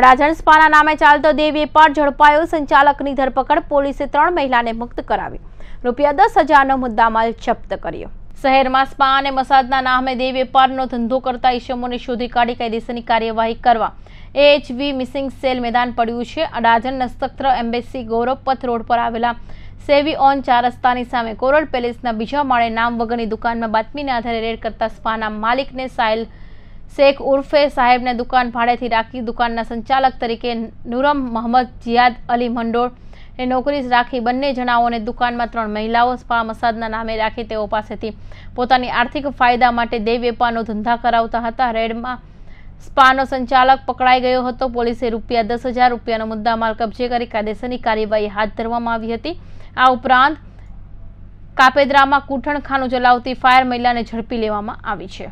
અડાજણ સ્પાના નામે ચાલતો દેવી પર ઝડપાયો સંચાલકની ધરપકડ પોલીસે ત્રણ મહિલાને મુક્ત કરાવી રૂપિયા દસ હજારનો મુદ્દામાલ જપ્ત કર્યો શહેરમાં સ્પા અને મસાજના નામે દેવ વેપારનો ધંધો કરતા ઈસમોને શોધી કાઢી કાયદેસરની કાર્યવાહી કરવા એએચવી મિસિંગ સેલ મેદાન પડ્યું છે અડાજણ નક્ષત્ર એમ્બેસી ગૌરવપથ રોડ પર આવેલા સેવી ઓન ચાર રસ્તાની સામે કોરલ પેલેસના બીજા માળે નામ વગરની દુકાનમાં બાતમીના આધારે રેડ કરતા સ્પાના માલિકને સાયલ શેખ ઉર્ફે સાહેબને દુકાન ભાડેથી રાખી દુકાનના સંચાલક તરીકે નુરમ મોહમ્મદ જિયાદ અલી મંડોળ એ નોકરી રાખી બંને જણાઓને દુકાનમાં ત્રણ મહિલાઓ સ્પા મસાજના નામે રાખી તેઓ પાસેથી પોતાની આર્થિક ફાયદા માટે દેવ વેપારનો ધંધા કરાવતા હતા રેડમાં સ્પાનો સંચાલક પકડાઈ ગયો હતો પોલીસે રૂપિયા દસ હજાર રૂપિયાનો મુદ્દામાલ કબજે કરી કાયદેસરની કાર્યવાહી હાથ ધરવામાં આવી હતી આ ઉપરાંત કાપેદ્રામાં કૂઠણખાનું ચલાવતી ફાયર મહિલાને ઝડપી લેવામાં આવી છે